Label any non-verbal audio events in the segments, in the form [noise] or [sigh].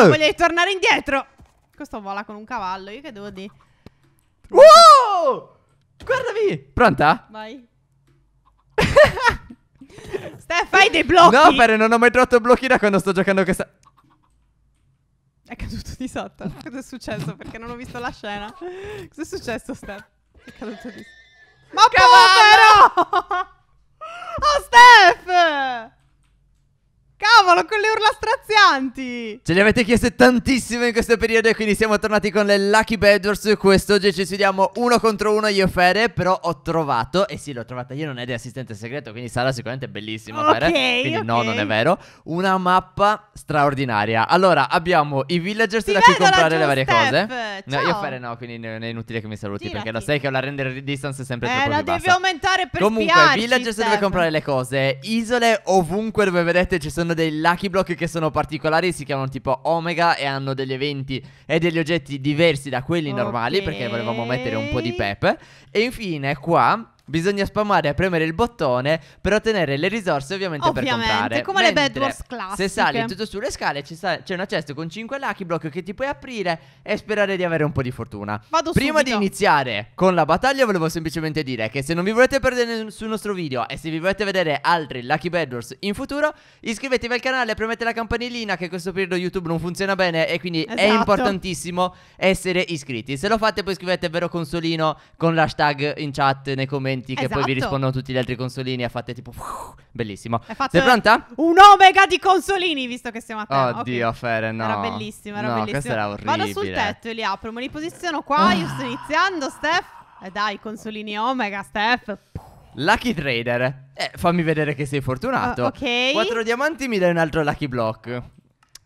non voglio tornare indietro. Questo vola con un cavallo, io che devo dire? Wow! Guardami! Pronta? Vai. [laughs] Steph, fai dei blocchi! No, Pere, non ho mai trovato blocchi da quando sto giocando questa... È caduto di sotto. [laughs] Cosa è successo? Perché non ho visto la scena. Cosa è successo, Steph? È caduto di sotto. Ma che povero! [laughs] oh, Steph! Cavolo, con le urla strazianti! Ce le avete chieste tantissime in questo periodo e quindi siamo tornati con le Lucky Badgers. Quest'oggi ci sfidiamo uno contro uno io e Fere, però ho trovato, e sì l'ho trovata io, non è di assistente segreto, quindi sarà sicuramente bellissima okay, Fere, quindi okay. no, non è vero, una mappa straordinaria. Allora, abbiamo i villagers Ti da cui comprare le varie Steph. cose. Ciao. No, io e Fere no, quindi non è inutile che mi saluti, Girati. perché lo sai che ho la render distance sempre eh, troppo Eh, la devi bassa. aumentare per Comunque, spiarci, villagers Steph. dove comprare le cose, isole ovunque dove vedete ci sono hanno dei lucky block che sono particolari, si chiamano tipo Omega e hanno degli eventi e degli oggetti diversi da quelli okay. normali perché volevamo mettere un po' di pep. E infine qua Bisogna spammare e premere il bottone per ottenere le risorse ovviamente, ovviamente per comprare. come Mentre, le Bed Wars classiche. Se sali tutto sulle scale c'è una chest con 5 lucky block che ti puoi aprire e sperare di avere un po' di fortuna. Vado Prima subito. di iniziare con la battaglia volevo semplicemente dire che se non vi volete perdere sul nostro video e se vi volete vedere altri Lucky Bed Wars in futuro iscrivetevi al canale, e premete la campanellina che in questo periodo YouTube non funziona bene e quindi esatto. è importantissimo essere iscritti. Se lo fate poi scrivete vero consolino con l'hashtag in chat nei commenti eventi che poi vi esatto. rispondono tutti gli altri consolini a fate tipo [laughs] bellissimo. Sei pronta? Un omega di consolini visto che siamo a terra. Oddio, okay. Fere, no. Era bellissimo, era no, bellissimo. era orribile. Vado sul tetto e li apro, me li posiziono qua, io sto ah. iniziando, Steph. Eh dai, consolini omega, Steph. Lucky Trader. Eh, fammi vedere che sei fortunato. Uh, ok. 4 diamanti mi dai un altro Lucky Block.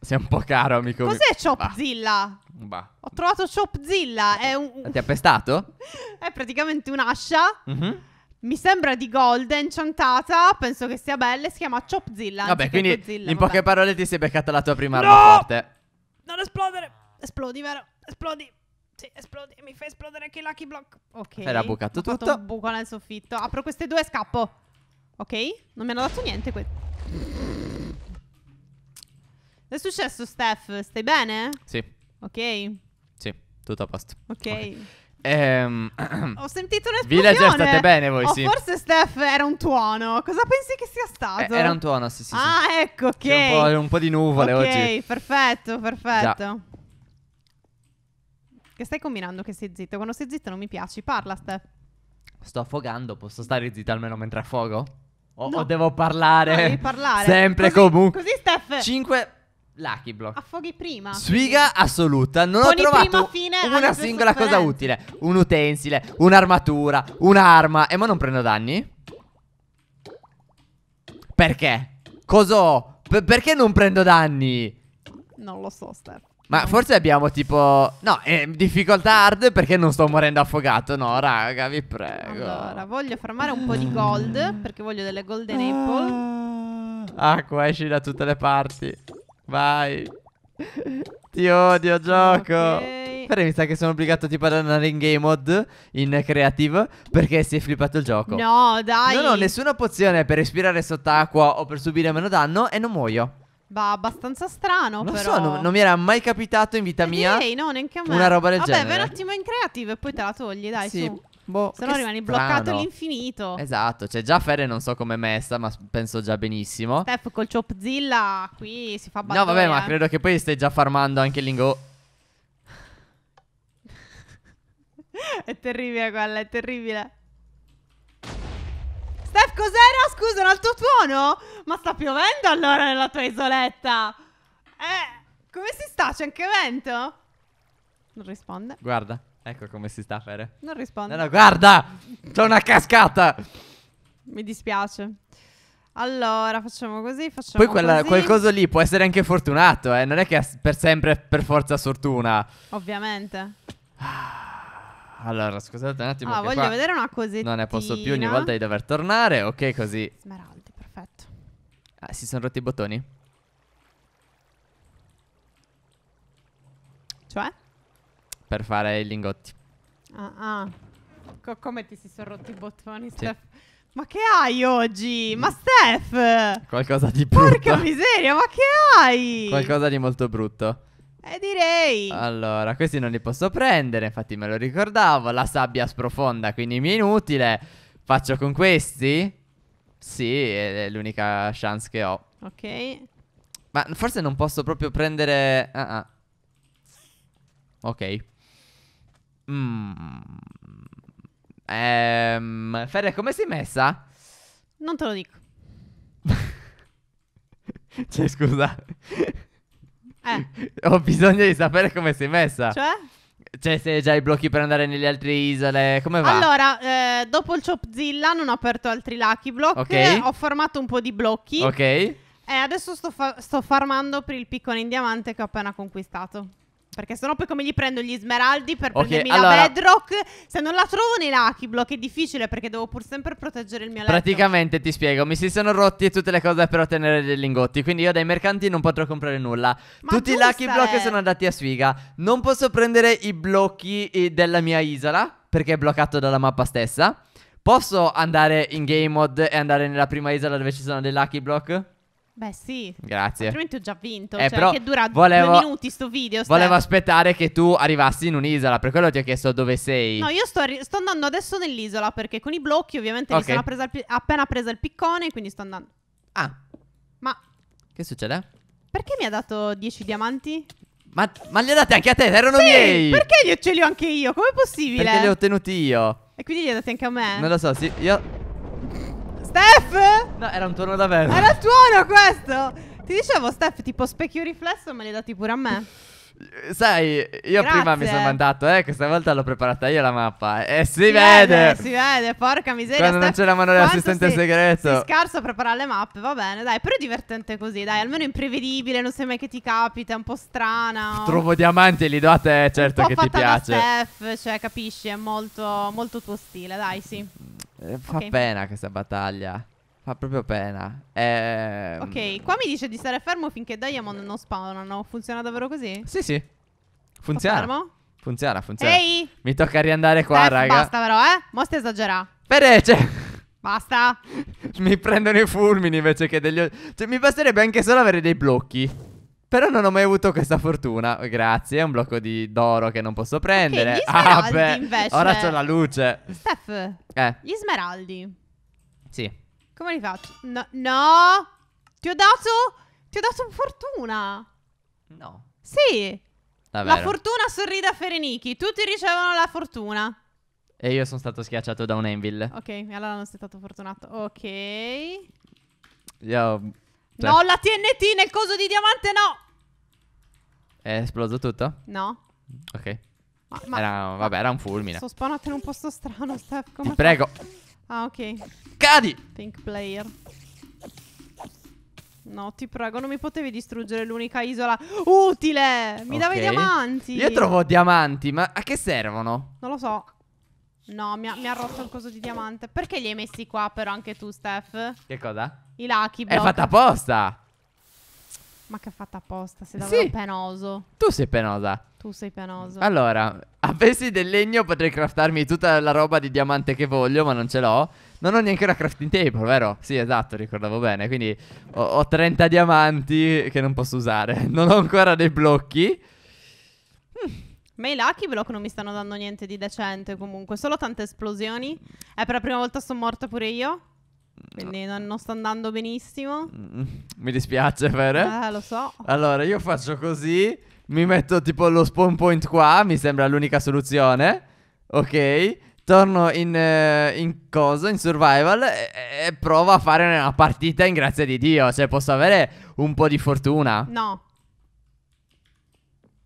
Sei un po' caro, amico Cos'è Chopzilla? Bah. Ho trovato Chopzilla. È un... Ti ha pestato? [laughs] è praticamente un'ascia. Mm-hmm. Mi sembra di gold, è enchantata. Penso che sia bella. Si chiama Chopzilla. Vabbè, quindi Godzilla, in vabbè. poche parole ti sei beccata la tua prima no! arma forte. Non esplodere. Esplodi, vero? Esplodi. Sì, esplodi. Mi fai esplodere anche i Lucky Block. Ok. Era bucato Ho tutto. Ho un buco nel soffitto. Apro queste due e scappo. Ok? Non mi hanno dato niente questo. È successo, Steph? Stai bene? Sì. Ok. Sì, tutto a posto. Ok. okay. Ehm, Ho sentito un'esplosione. Villager state bene voi, o oh, sì. forse Steph era un tuono. Cosa pensi che sia eh, stato? Eh, era un tuono, sì, sì. Ah, ecco, ok. Un po', un po', di nuvole okay, oggi. Ok, perfetto, perfetto. Già. Che stai combinando che sei zitto? Quando sei zitto non mi piaci. Parla, Steph. Sto affogando, posso stare zitto almeno mentre affogo? O, no. o devo parlare? No, devi parlare. Sempre così, comunque. Così, Steph. 5 Lucky Block. Affoghi prima. Sfiga assoluta. Non Poni ho trovato una singola cosa utile. Un utensile, un'armatura, un'arma. E ma non prendo danni? Perché? Cos'ho? perché non prendo danni? Non lo so, Steph. Ma forse abbiamo tipo... No, è eh, difficoltà hard perché non sto morendo affogato. No, raga, vi prego. Allora, voglio farmare un po' di gold perché voglio delle golden apple. Ah, acqua esci da tutte le parti. Vai. Ti odio, gioco. Okay. Però mi sa che sono obbligato tipo ad andare in game mode in creative perché si è flippato il gioco. No, dai. Non ho nessuna pozione per respirare sott'acqua o per subire meno danno e non muoio. Va abbastanza strano, non però. So, non, non mi era mai capitato in vita eh, mia. Ehi, no, neanche a me. Una roba del Vabbè, genere. Vabbè, vai un attimo in creative e poi te la togli, dai. Sì. Su. Boh, Se no rimani strano. bloccato all'infinito. Esatto, cioè già Ferre non so com'è messa, ma penso già benissimo. Steph col Chopzilla qui si fa battere. No, vabbè, ma credo che poi stai già farmando anche Lingo. [laughs] è terribile quella, è terribile. Steph, cos'era? Scusa, un alto tuono? Ma sta piovendo allora nella tua isoletta. Eh, come si sta? C'è anche vento? Non risponde. Guarda. Ecco come si sta, a fare. Non rispondo. No, no, guarda! C'è una cascata! Mi dispiace. Allora, facciamo così, facciamo Poi quella, così. quel coso lì può essere anche fortunato, eh. Non è che è per sempre, per forza, fortuna. Ovviamente. Ah, allora, scusate un attimo. Ah, voglio vedere una cosettina. Non ne posso più ogni volta di dover tornare. Ok, così. Smeraldi, perfetto. Ah, si sono rotti i bottoni? Cioè? per fare i lingotti. Ah, ah. Co- come ti si sono rotti i bottoni, sì. Steph? Ma che hai oggi? Ma Steph! Qualcosa di brutto. Porca miseria, ma che hai? Qualcosa di molto brutto. Eh direi. Allora, questi non li posso prendere, infatti me lo ricordavo. La sabbia sprofonda, quindi mi è inutile. Faccio con questi? Sì, è l'unica chance che ho. Ok. Ma forse non posso proprio prendere... Ah, ah. Ok. Mm. Ehm, Fede, come sei messa? Non te lo dico. [laughs] cioè, scusa. Eh. Ho bisogno di sapere come sei messa. Cioè? Cioè, se già i blocchi per andare nelle altre isole, come va? Allora, eh, dopo il Chopzilla non ho aperto altri lucky block. Ok. Ho formato un po' di blocchi. Ok. E adesso sto, fa- sto farmando per il piccone in diamante che ho appena conquistato. Perché sennò poi come gli prendo gli smeraldi per okay, prendermi allora... la bedrock? Se non la trovo nei lucky block è difficile perché devo pur sempre proteggere il mio letto. Praticamente ti spiego, mi si sono rotti tutte le cose per ottenere dei lingotti. Quindi io dai mercanti non potrò comprare nulla. Ma Tutti i lucky sei. block sono andati a sfiga. Non posso prendere i blocchi eh, della mia isola perché è bloccato dalla mappa stessa. Posso andare in game mode e andare nella prima isola dove ci sono dei lucky block? Beh, sì. Grazie. Altrimenti ho già vinto. Eh, cioè, che dura volevo, due minuti sto video. Stai. Volevo aspettare che tu arrivassi in un'isola. Per quello ti ho chiesto dove sei. No, io sto, sto andando adesso nell'isola perché con i blocchi, ovviamente, okay. mi sono presa il, appena presa il piccone. Quindi sto andando. Ah. Ma. Che succede? Perché mi ha dato 10 diamanti? Ma, ma li ha dati anche a te? Erano sì, miei! Perché li, ce li ho anche io? Com'è possibile? Perché li ho ottenuti io. E quindi li ha dati anche a me? Non lo so, sì. Io. Steph? No, era un tuono davvero. Era tuono questo. Ti dicevo, Steph, tipo specchio riflesso me li hai dati pure a me. Sai, io Grazie. prima mi sono mandato, eh, questa volta l'ho preparata io la mappa. E eh, si, si vede. vede! Si vede, porca miseria. Quando Steph, non c'è la mano dell'assistente segreto. È scarso a preparare le mappe, va bene, dai, però è divertente così, dai, almeno è imprevedibile, non sai mai che ti capita, è un po' strana. O... Trovo diamanti e li do a te, certo che ti piace. Steph, cioè, capisci, è molto, molto tuo stile, dai, sì. Eh, fa okay. pena questa battaglia. Fa proprio pena. Ehm... Ok, qua mi dice di stare fermo finché Diamond non spawnano. Funziona davvero così? Sì, sì. Funziona. Fermo? Funziona, funziona. Ehi! Mi tocca riandare qua, Dai, raga. Basta però, eh. Mostra stai esagerando. Perece! Cioè [laughs] basta! [laughs] mi prendono i fulmini invece che degli... Cioè, mi basterebbe anche solo avere dei blocchi. Però non ho mai avuto questa fortuna. Grazie, è un blocco di d'oro che non posso prendere. Che ah, beh, invece. ora c'è la luce. Steph, eh. gli smeraldi. Sì. Come li faccio? No, no, ti ho dato, ti ho dato fortuna. No. Sì. Davvero. La fortuna sorride a Fereniki. Tutti ricevono la fortuna. E io sono stato schiacciato da un anvil. Ok, allora non sei stato fortunato. Ok. Io Beh. No, la TNT nel coso di diamante no! È esploso tutto? No. Ok. Ma, ma era, vabbè, era un fulmine. Sono spawnato in un posto strano, Steph. Come Ti prego. Ah, ok. Cadi! Pink player. No, ti prego, non mi potevi distruggere l'unica isola utile. Mi okay. dava i diamanti. Io trovo diamanti, ma a che servono? Non lo so. No, mi ha, mi ha rotto il coso di diamante. Perché li hai messi qua però anche tu, Steph? Che cosa? I lucky block. È fatta apposta. Ma che è fatta apposta? Sei davvero sì. penoso. Tu sei penosa. Tu sei penoso. Allora, avessi del legno potrei craftarmi tutta la roba di diamante che voglio, ma non ce l'ho. Non ho neanche una crafting table, vero? Sì, esatto, ricordavo bene. Quindi ho, ho 30 diamanti che non posso usare. [laughs] Non ho ancora dei blocchi. Hm. Ma i Lucky Block non mi stanno dando niente di decente comunque, solo tante esplosioni. E per la prima volta sono morta pure io. Quindi ah. non, non sta andando benissimo. Mm, mm. mi dispiace, Fere. Eh, lo so. Allora, io faccio così. Mi metto tipo lo spawn point qua. Mi sembra l'unica soluzione. Ok. Torno in, eh, in cosa? In survival. E, e provo a fare una partita in grazia di Dio. Cioè, posso avere un po' di fortuna. No.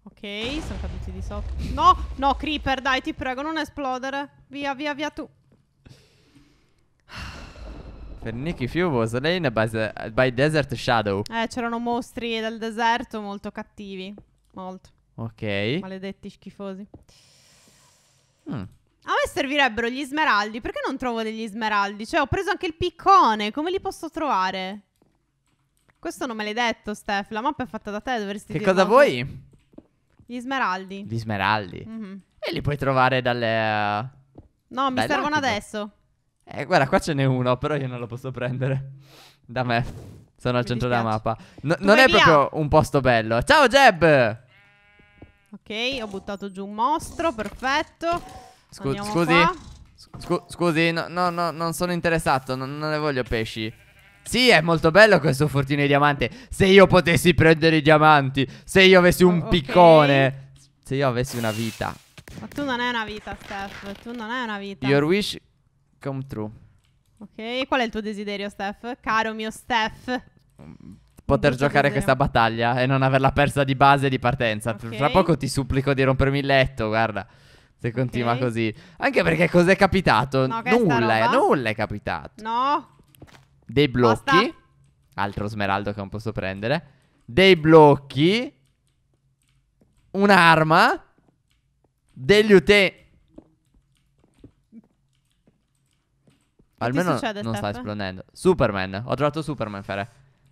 Ok, sono caduti di sotto. No, no, creeper, dai, ti prego, non esplodere. Via, via, via tu. Per Nikki Few was slain by Desert Shadow. Eh, c'erano mostri del deserto molto cattivi. Molto. Ok. Maledetti schifosi. Mm. A me servirebbero gli smeraldi. Perché non trovo degli smeraldi? Cioè, ho preso anche il piccone. Come li posso trovare? Questo non me l'hai detto, Steph. La mappa è fatta da te, dovresti Che cosa vuoi? Gli smeraldi. Gli smeraldi. Mm -hmm. E li puoi trovare dalle... Eh, no, mi servono adesso. Eh, guarda, qua ce n'è uno, però io non lo posso prendere. Da me. Sono al Mi centro della mappa. No- non è via. proprio un posto bello. Ciao, Jeb! Ok, ho buttato giù un mostro, perfetto. Scu- scusi? Scu- scusi, no, no, no, non sono interessato, non, non ne voglio pesci. Sì, è molto bello questo fortino di diamante. Se io potessi prendere i diamanti, se io avessi un Oh, ok. piccone, se io avessi una vita. Ma tu non hai una vita, Steph. Tu non hai una vita. Your wish come true. Ok, qual è il tuo desiderio, Steph? Caro mio Steph. Mm, poter giocare desiderio. questa battaglia e non averla persa di base e di partenza. Okay. Tra poco ti supplico di rompermi il letto, guarda. Se okay. continua così. Anche perché cos'è capitato? No, nulla, nulla è capitato. No. Dei blocchi. Basta. Altro smeraldo che non posso prendere. Dei blocchi. Un'arma. Degli utenti. Almeno succede, non Steph? sta esplodendo. Superman. Ho trovato Superman, Fere.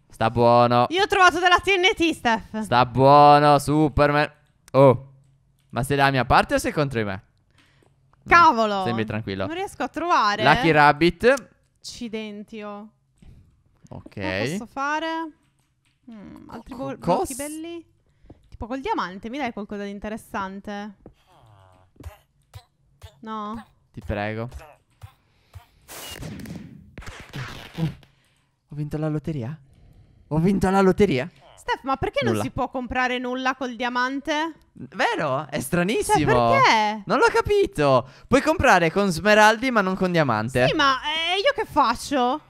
Sta buono. Io ho trovato della TNT, Steph. Sta buono, Superman. Oh. Ma sei dalla mia parte o sei contro di me? Cavolo. No, sembri tranquillo. Non riesco a trovare. Lucky Rabbit. Accidenti, oh. Ok. Come posso fare? Mm, altri Co- blocchi belli? Tipo col diamante, mi dai qualcosa di interessante? Ah. No? Ti prego. Ho vinto la lotteria? Ho vinto la lotteria? Steph, ma perché Nulla. non si può comprare nulla col diamante? Vero? È cioè, stranissimo. Cioè, perché? Non l'ho capito. Puoi comprare con smeraldi, ma non con diamante. Sì, ma eh, io che faccio?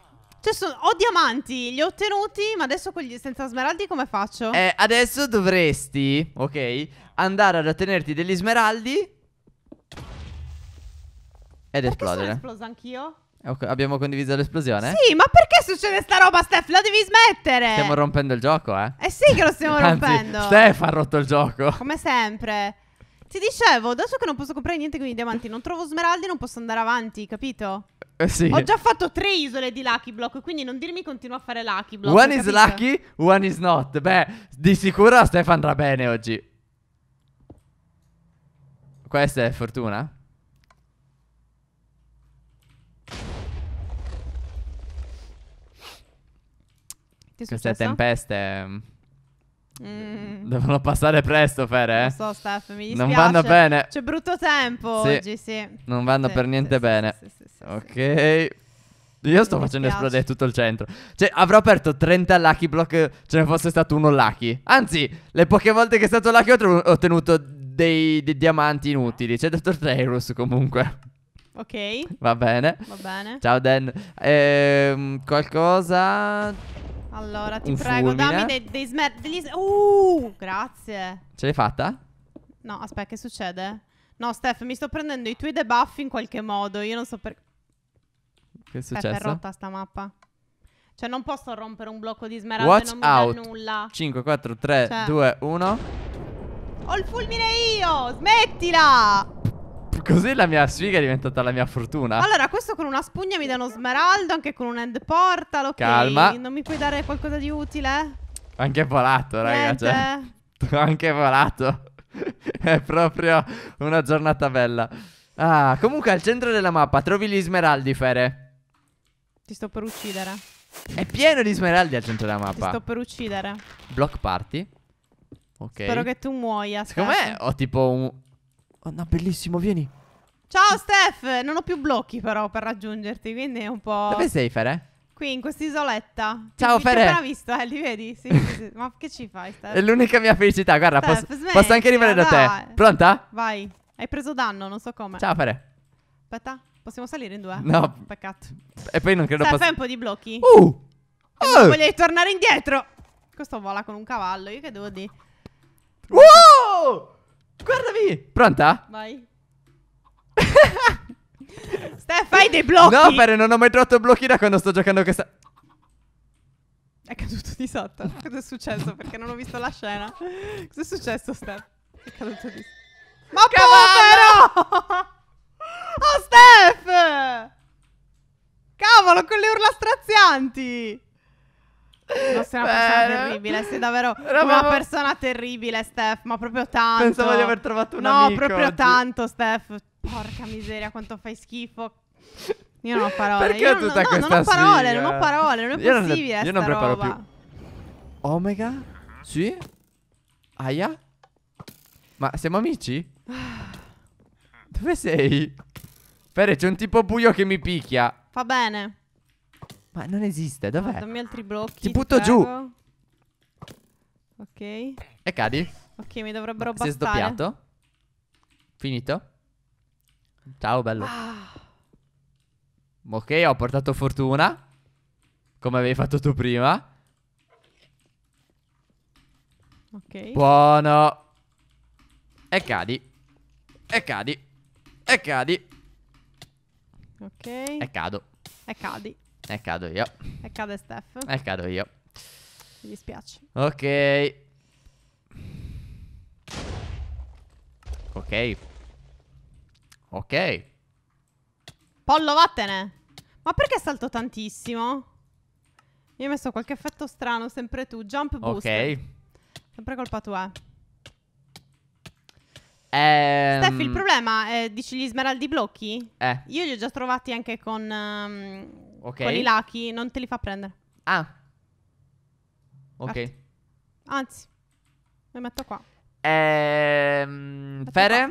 Cioè, so, ho diamanti, li ho ottenuti, ma adesso gli, senza smeraldi come faccio? Eh, adesso dovresti, ok, andare ad ottenerti degli smeraldi ed Perché esplodere. Perché sono esplosa anch'io? Abbiamo condiviso l'esplosione? Sì, ma perché succede sta roba, Steph? La devi smettere! Stiamo rompendo il gioco, eh? Eh sì che lo stiamo [laughs] Anzi, rompendo! Steph ha rotto il gioco! Come sempre. Ti dicevo, adesso che non posso comprare niente con i diamanti, non trovo smeraldi, non posso andare avanti, capito? Eh sì. Ho già fatto tre isole di Lucky Block, quindi non dirmi continua a fare Lucky Block. One is lucky, one is not. Beh, di sicuro Steph andrà bene oggi. Questa è fortuna? Che Queste successo? tempeste mm, mm. devono passare presto, Fere. Eh? Non so, Steph, mi dispiace. Non vanno bene. C'è brutto tempo sì. oggi, sì. Non vanno sì, per niente sì, bene. ok. Io sto mi facendo mi esplodere tutto il centro. Cioè, avrò aperto 30 Lucky Block. Ce ne fosse stato uno Lucky. Anzi, le poche volte che è stato Lucky ho ottenuto dei, dei diamanti inutili. C'è Dr. Tyrus comunque. Ok. Va bene. Va bene. Ciao, Dan. Ehm, qualcosa. Allora, ti prego, fulmine. dammi dei, dei smer... Degli... Uh, grazie. Ce l'hai fatta? No, aspetta, che succede? No, Steph, mi sto prendendo i tuoi debuff in qualche modo. Io non so per... Che è successo? Steph, è rotta sta mappa. Cioè, non posso rompere un blocco di smeralda Watch non mi dà nulla. 5, 4, 3, cioè. 2, 1. Ho il fulmine io! Smettila! [laughs] Così la mia sfiga è diventata la mia fortuna. Allora, questo con una spugna mi dà uno smeraldo, anche con un end portal, ok. Calma. Non mi puoi dare qualcosa di utile? Anche volato, ragazzi. Cioè, [laughs] anche volato. [laughs] è proprio una giornata bella. Ah, comunque al centro della mappa trovi gli smeraldi, Fere. Ti sto per uccidere. È pieno di smeraldi al centro della mappa. Ti sto per uccidere. Block party. Ok. Spero che tu muoia. Secondo me ho tipo un... Oh, no, bellissimo, vieni. Ciao Steph, non ho più blocchi però per raggiungerti, quindi è un po'... Dove sei, Fere? Qui, in quest'isoletta. Ciao, ti, Fere. Ti ho visto, eh, li vedi? Sì, sì, sì. Ma che ci fai, Steph? [laughs] È l'unica mia felicità, guarda, Steph, posso, smetti, posso, anche arrivare da te. Pronta? Vai. Hai preso danno, non so come. Ciao, Fere. Aspetta, possiamo salire in due? No. Peccato. E poi non credo... Steph, posso... fai un po' di blocchi. Uh! uh. Oh. Voglio tornare indietro. Questo vola con un cavallo, io che devo dire... Wow! Guardami! Pronta? Vai. [laughs] Steph, fai dei blocchi. No, Fere, non ho mai trovato blocchi da quando sto giocando questa. È caduto di sotto. Cosa è successo? Perché non ho visto la scena. Cosa è successo, Steph? È caduto di sotto. Ma povero! oh, Steph! Cavolo, con le urla strazianti! No, sei una persona terribile, sei davvero una persona terribile, Steph, ma proprio tanto. Pensavo di aver trovato un no, No, proprio oggi. tanto, Steph. Porca miseria, quanto fai schifo. Io non ho parole. Perché io tutta non, questa no, non ho parole, sigla? non ho parole, non è io possibile non, Io non preparo roba. più. Omega? Sì? Aya? Ma siamo amici? [sighs] Dove sei? Pere, c'è un tipo buio che mi picchia. Fa bene. Ma non esiste, dov'è? Dammi altri blocchi. Ti butto giù. Ok. E cadi. Ok, mi dovrebbero bastare. Si è sdoppiato. Finito. Ciao, bello. Ah. Ok, ho portato fortuna. Come avevi fatto tu prima. Ok. Buono. E cadi. E cadi. E cadi. Ok. E cado. E cadi. E cado io. E cade Steph. E cado io. Mi dispiace. Ok. Ok. Ok. Pollo, vattene. Ma perché salto tantissimo? Mi hai messo qualche effetto strano, sempre tu. Jump boost. Ok. Sempre colpa tua. Ehm... Steph, il problema è, dici gli smeraldi blocchi? Eh. Io li ho già trovati anche con... Um, Ok. Con i lucky non te li fa prendere. Ah. Ok. Parti. Anzi, mi metto qua. Ehm, metto Fere,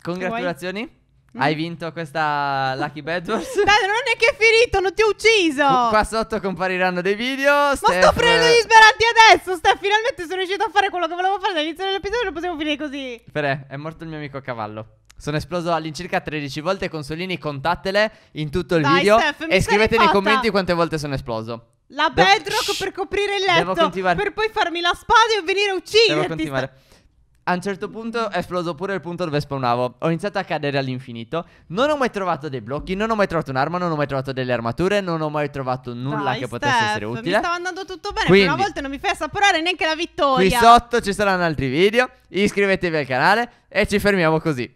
qua. congratulazioni. Mm. Hai vinto questa Lucky Bad Wars. [laughs] Dai, non è che è finito, non ti ho ucciso. Qu qua sotto compariranno dei video. Ma sto prendendo gli sberati adesso. Steph, finalmente sono riuscito a fare quello che volevo fare dall'inizio dell'episodio. Non potevo finire così. Fere, è morto il mio amico a cavallo. Sono esploso all'incirca 13 volte. Consolini, contatele in tutto il Dai, video. Steph, e scrivete nei commenti quante volte sono esploso. La bedrock Shh, per coprire il letto. Devo Per poi farmi la spada e venire a ucciderti. Devo continuare. A un certo punto è esploso pure il punto dove spawnavo. Ho iniziato a cadere all'infinito. Non ho mai trovato dei blocchi, non ho mai trovato un'arma, non ho mai trovato delle armature, non ho mai trovato nulla Dai, che potesse essere utile. Mi stava andando tutto bene, Quindi, per una volta non mi fai assaporare neanche la vittoria. Qui sotto ci saranno altri video. Iscrivetevi al canale e ci fermiamo così.